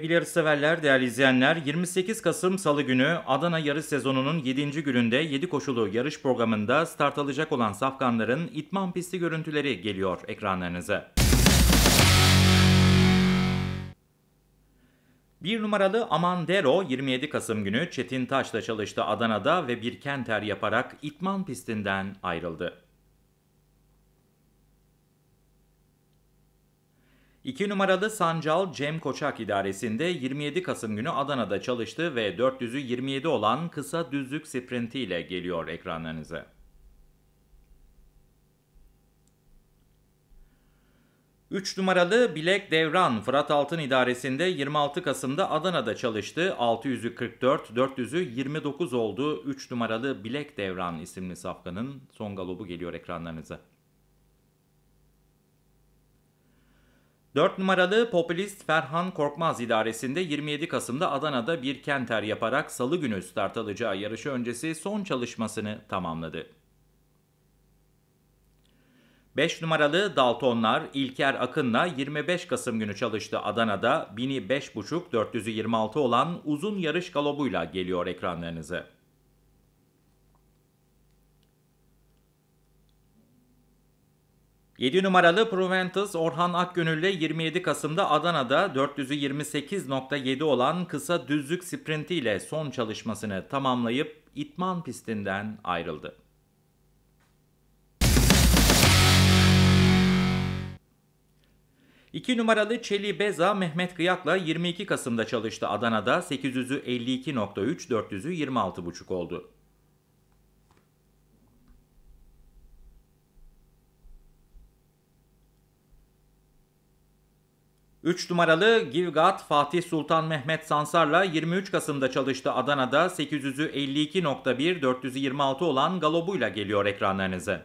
Sevgili yarışseverler, değerli izleyenler, 28 Kasım Salı günü Adana yarış sezonunun 7. gününde 7 koşulu yarış programında start alacak olan safkanların itman pisti görüntüleri geliyor ekranlarınıza. 1 numaralı Amandero 27 Kasım günü Çetin Taş'la çalıştı Adana'da ve bir kenter yaparak itman pistinden ayrıldı. 2 numaralı Sancal Cem Koçak idaresinde 27 Kasım günü Adana'da çalıştı ve 400'ü 27 olan kısa düzlük sprintiyle geliyor ekranlarınıza. Üç numaralı Bilek Devran Fırat Altın idaresinde 26 Kasım'da Adana'da çalıştı. 600'ü 44, 400'ü 29 oldu. Üç numaralı Bilek Devran isimli safkanın son galobu geliyor ekranlarınıza. 4 numaralı popülist Ferhan Korkmaz idaresinde 27 Kasım'da Adana'da bir kenter yaparak salı günü start alacağı yarışı öncesi son çalışmasını tamamladı. 5 numaralı Daltonlar İlker Akın'la 25 Kasım günü çalıştı Adana'da 1000'i 5.5 426 olan uzun yarış galobuyla geliyor ekranlarınıza. 7 numaralı Proventus Orhan Akgönül'le 27 Kasım'da Adana'da 428.7 olan kısa düzlük sprintiyle son çalışmasını tamamlayıp İtman pistinden ayrıldı. İki numaralı Çeli Beza Mehmet Kıyak'la 22 Kasım'da çalıştı Adana'da 852.3 426.5 oldu. 3 numaralı Givgat Fatih Sultan Mehmet Sansar'la 23 Kasım'da çalıştı Adana'da 800'ü 52.1 426 olan galobuyla geliyor ekranlarınızı.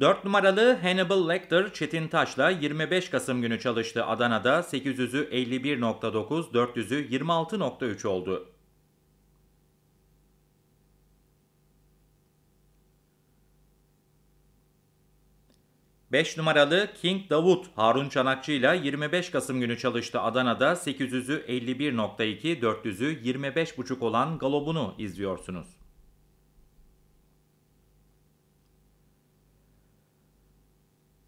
Dört numaralı Hannibal Lecter Çetin Taş'la 25 Kasım günü çalıştı Adana'da 800'ü 51.9 400'ü 26.3 oldu. 5 numaralı King Davut Harun Çanakçı ile 25 Kasım günü çalıştı Adana'da 800'ü 51.2, 400'ü 25.5 olan galobunu izliyorsunuz.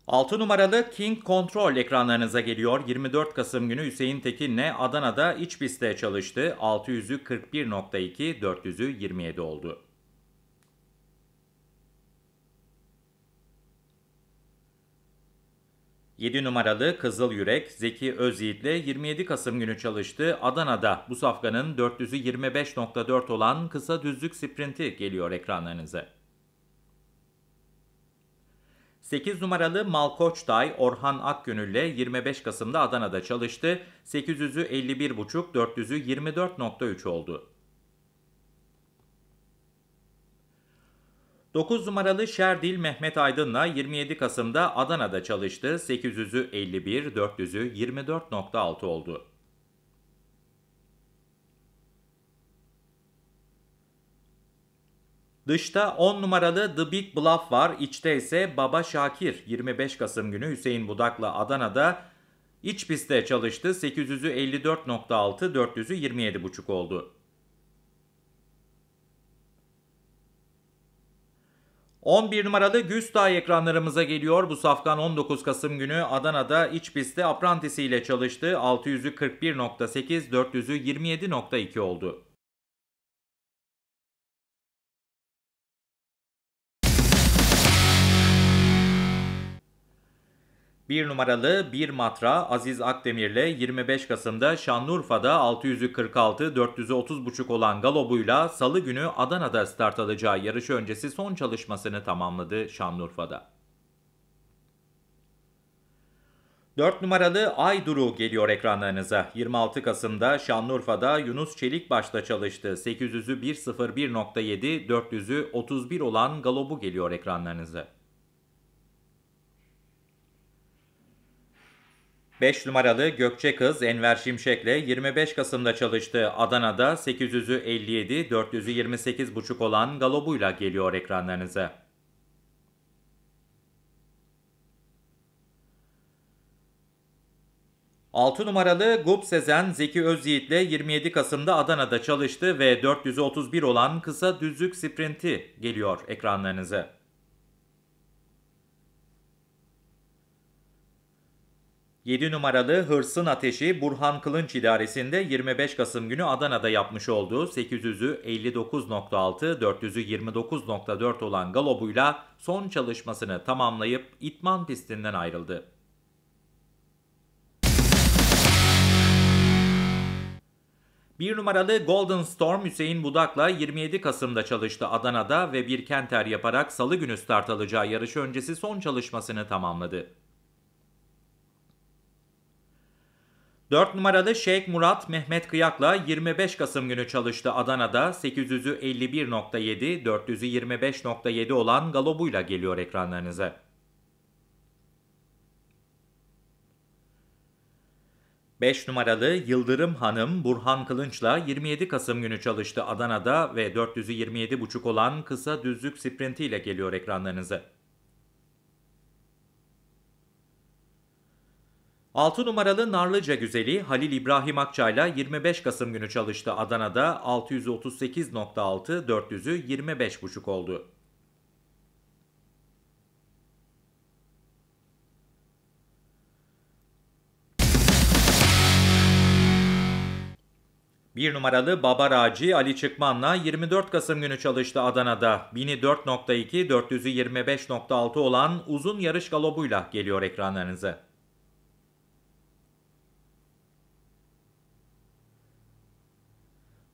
Altı numaralı King Control ekranlarınıza geliyor. 24 Kasım günü Hüseyin Tekin'le Adana'da iç pistte çalıştı. 600'ü 41.2, 400'ü 27 oldu. 7 numaralı Kızıl Yürek Zeki Özyiğit'le 27 Kasım günü çalıştı. Adana'da bu safkanın 425.4 olan kısa düzlük sprinti geliyor ekranlarınıza. 8 numaralı Malkoçtay Orhan Akgönül'le 25 Kasım'da Adana'da çalıştı. 800'ü 51.5, 400'ü 24.3 oldu. 9 numaralı Şerdil Mehmet Aydın'la 27 Kasım'da Adana'da çalıştı. 800'ü 51, 400'ü 24.6 oldu. Dışta 10 numaralı The Big Bluff var. İçte ise Baba Şakir 25 Kasım günü Hüseyin Budak'la Adana'da iç pistte çalıştı. 800'ü 54.6, 400'ü 27.5 oldu. 11 numaralı Güstay ekranlarımıza geliyor. Bu safkan 19 Kasım günü Adana'da iç pistte apprentice ile çalıştı. 600'ü 41.8, oldu. 1 numaralı 1 Matra Aziz Akdemir'le 25 Kasım'da Şanlıurfa'da 646 430.5 olan galobuyla salı günü Adana'da start alacağı yarış öncesi son çalışmasını tamamladı Şanlıurfa'da. 4 numaralı Ay Duru geliyor ekranlarınıza. 26 Kasım'da Şanlıurfa'da Yunus Çelik başta çalıştı. 800'ü 1.01.7, 400'ü 31 olan galobu geliyor ekranlarınıza. 5 numaralı Gökçe Kız Enver Şimşek'le 25 Kasım'da çalıştığı Adana'da 800'ü 57, 400'ü 28,5 olan galobuyla geliyor ekranlarınıza. Altı numaralı Gup Sezen Zeki Özyiğit'le 27 Kasım'da Adana'da çalıştı ve 431 olan kısa düzlük sprinti geliyor ekranlarınıza. 7 numaralı Hırsın Ateşi Burhan Kılınç idaresinde 25 Kasım günü Adana'da yapmış olduğu 800'ü 59.6, 400'ü 29.4 olan galobuyla son çalışmasını tamamlayıp itman pistinden ayrıldı. Bir numaralı Golden Storm Hüseyin Budak'la 27 Kasım'da çalıştı Adana'da ve bir kenter yaparak salı günü start alacağı yarış öncesi son çalışmasını tamamladı. 4 numaralı Şeyh Murat Mehmet Kıyak'la 25 Kasım günü çalıştı Adana'da 800'ü 51.7, 400'ü 25.7 olan galobuyla geliyor ekranlarınıza. Beş numaralı Yıldırım Hanım Burhan Kılınç'la 27 Kasım günü çalıştı Adana'da ve 427,5 olan kısa düzlük sprintiyle geliyor ekranlarınıza. 6 numaralı Narlıca Güzeli Halil İbrahim Akçay'la 25 Kasım günü çalıştı Adana'da 638.6 400'ü 25.5 oldu. Bir numaralı Baba Raci Ali Çıkman'la 24 Kasım günü çalıştı Adana'da. 1004.2 425.6 olan uzun yarış galobuyla geliyor ekranlarınıza.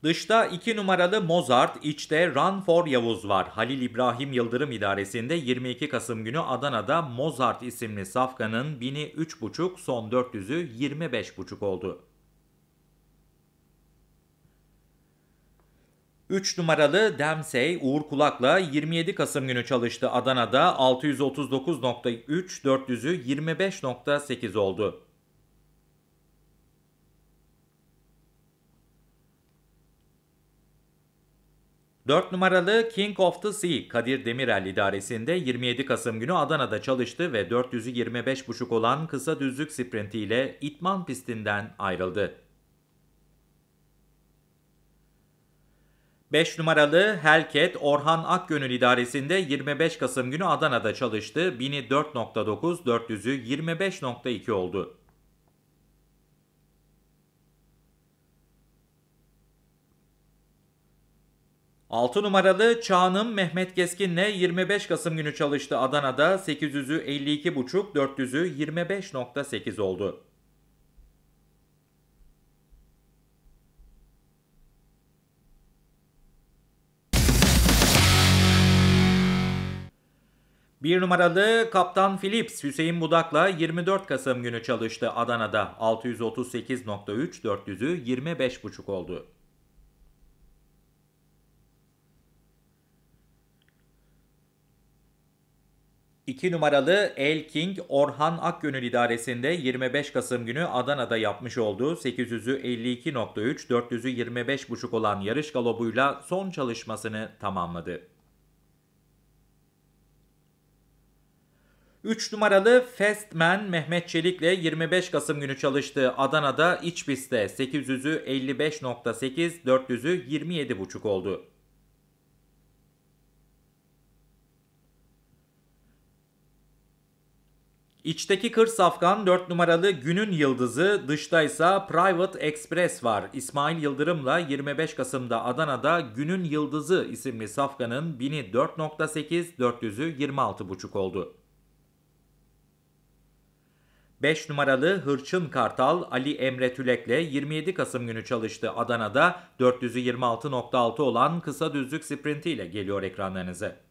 Dışta 2 numaralı Mozart, içte Run for Yavuz var. Halil İbrahim Yıldırım idaresinde 22 Kasım günü Adana'da Mozart isimli safkanın 1000'i 3,5 son 400'ü 25,5 oldu. 3 numaralı Demsey, Uğur Kulak'la 27 Kasım günü çalıştı Adana'da 639.3 400'ü 25.8 oldu. 4 numaralı King of the Sea Kadir Demirel idaresinde 27 Kasım günü Adana'da çalıştı ve 425,5 olan kısa düzlük sprintiyle İtman pistinden ayrıldı. 5 numaralı Helket Orhan Akgönül idaresinde 25 Kasım günü Adana'da çalıştı. 1000'i 4.9, 400'ü 25.2 oldu. 6 numaralı Çağan'ım Mehmet Keskin'le 25 Kasım günü çalıştı Adana'da 800'ü 52,5 400'ü 25.8 oldu. Bir numaralı Kaptan Philips Hüseyin Budak'la 24 Kasım günü çalıştı Adana'da 638.3 400'ü 25.5 oldu. 2 numaralı El King Orhan Akgönül idaresinde 25 Kasım günü Adana'da yapmış olduğu 800'ü 52.3, 400'ü 25.5 olan yarış galobuyla son çalışmasını tamamladı. 3 numaralı Festman Mehmet Çelik'le 25 Kasım günü çalıştığı Adana'da iç pistte 800'ü 55.8, 400'ü 27.5 oldu. İçteki kır safkan 4 numaralı günün yıldızı dışta ise Private Express var. İsmail Yıldırım'la 25 Kasım'da Adana'da günün yıldızı isimli safkanın 1000'i 4.8 400'ü 26.5 oldu. 5 numaralı Hırçın Kartal Ali Emre Tülek'le 27 Kasım günü çalıştı Adana'da 426.6 olan kısa düzlük sprintiyle geliyor ekranlarınıza.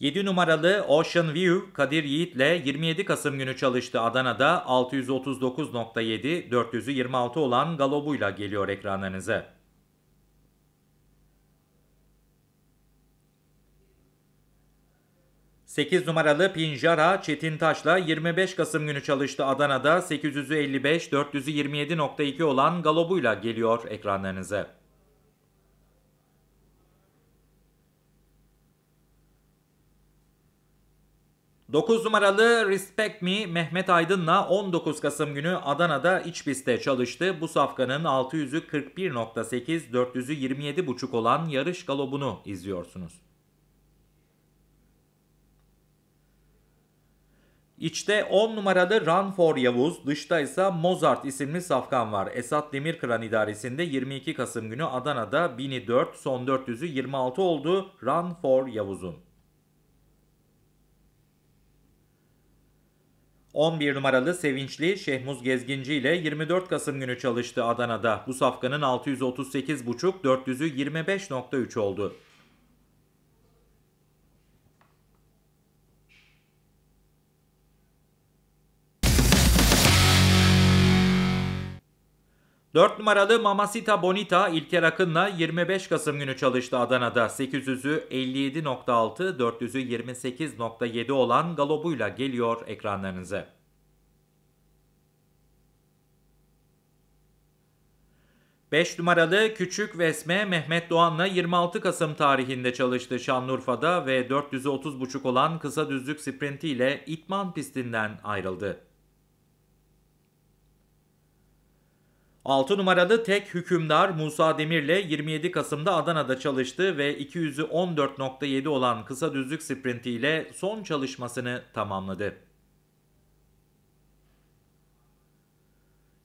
7 numaralı Ocean View Kadir Yiğit'le 27 Kasım günü çalıştı Adana'da 639.7 426 olan galobuyla geliyor ekranlarınıza. Sekiz numaralı Pinjara Çetin Taş'la 25 Kasım günü çalıştı Adana'da 855 427.2 olan galobuyla geliyor ekranlarınıza. 9 numaralı Respect Me Mehmet Aydın'la 19 Kasım günü Adana'da iç pistte çalıştı. Bu safkanın 600'ü 41.8, 400'ü 27.5 olan yarış galobunu izliyorsunuz. İçte 10 numaralı Run for Yavuz, dışta ise Mozart isimli safkan var. Esat Demirkıran idaresinde 22 Kasım günü Adana'da 1004, son 400'ü 26 oldu Run for Yavuz'un. 11 numaralı Sevinçli Şehmuz Gezginci ile 24 Kasım günü çalıştı Adana'da. Bu safkanın 638,5 400'ü 25.3 oldu. 4 numaralı Mamacita Bonita İlker Akın'la 25 Kasım günü çalıştı Adana'da. 800'ü 57.6, 400'ü 28.7 olan galobuyla geliyor ekranlarınıza. Beş numaralı Küçük Vesme Mehmet Doğan'la 26 Kasım tarihinde çalıştı Şanlıurfa'da ve 430.5 olan kısa düzlük sprintiyle İtman pistinden ayrıldı. 6 numaralı tek hükümdar Musa Demir'le 27 Kasım'da Adana'da çalıştı ve 200'ü 14.7 olan kısa düzlük sprintiyle son çalışmasını tamamladı.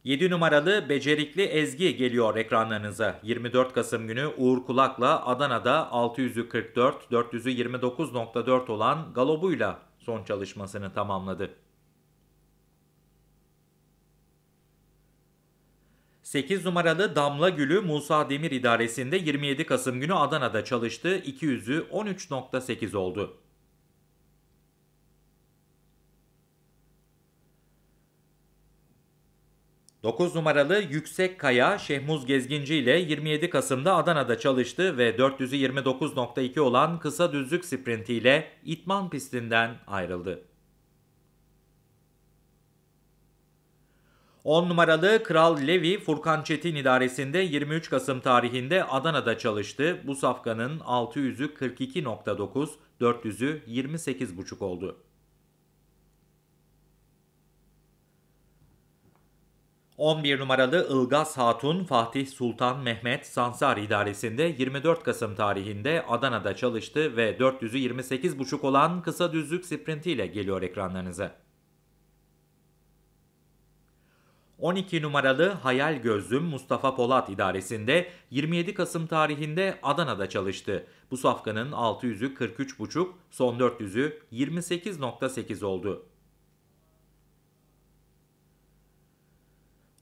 7 numaralı becerikli Ezgi geliyor ekranlarınıza. 24 Kasım günü Uğur Kulak'la Adana'da 600'ü 44, 400'ü 29.4 olan galobuyla son çalışmasını tamamladı. 8 numaralı Damla Gülü Musa Demir İdaresi'nde 27 Kasım günü Adana'da çalıştı. 200'ü 13.8 oldu. Dokuz numaralı Yüksek Kaya Şehmuz Gezginci ile 27 Kasım'da Adana'da çalıştı ve 429.2 olan kısa düzlük sprintiyle İtman pistinden ayrıldı. 10 numaralı Kral Levi Furkan Çetin idaresinde 23 Kasım tarihinde Adana'da çalıştı. Bu safkanın 600'ü 42.9, 400'ü 28.5 oldu. 11 numaralı Ilgaz Hatun Fatih Sultan Mehmet Sansar idaresinde 24 Kasım tarihinde Adana'da çalıştı ve 428,5 olan kısa düzlük sprintiyle geliyor ekranlarınıza. 12 numaralı Hayal Gözlüm Mustafa Polat idaresinde 27 Kasım tarihinde Adana'da çalıştı. Bu safkanın 600'ü 43,5, son 400'ü 28,8 oldu.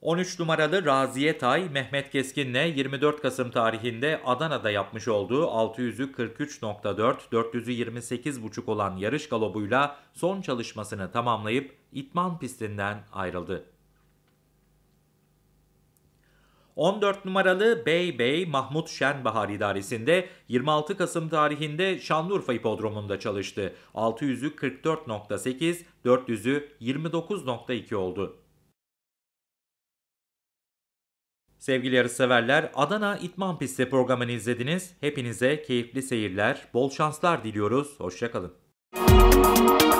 13 numaralı Raziye Tay, Mehmet Keskin'le 24 Kasım tarihinde Adana'da yapmış olduğu 600'ü 43.4, 400'ü 28.5 olan yarış galobuyla son çalışmasını tamamlayıp İtman pistinden ayrıldı. 14 numaralı Bey Bey Mahmut Şenbahar idaresinde 26 Kasım tarihinde Şanlıurfa Hipodromu'nda çalıştı. 600'ü 44.8, 400'ü 29.2 oldu. Sevgili yarışseverler, Adana İtman Pisti programını izlediniz. Hepinize keyifli seyirler, bol şanslar diliyoruz. Hoşçakalın.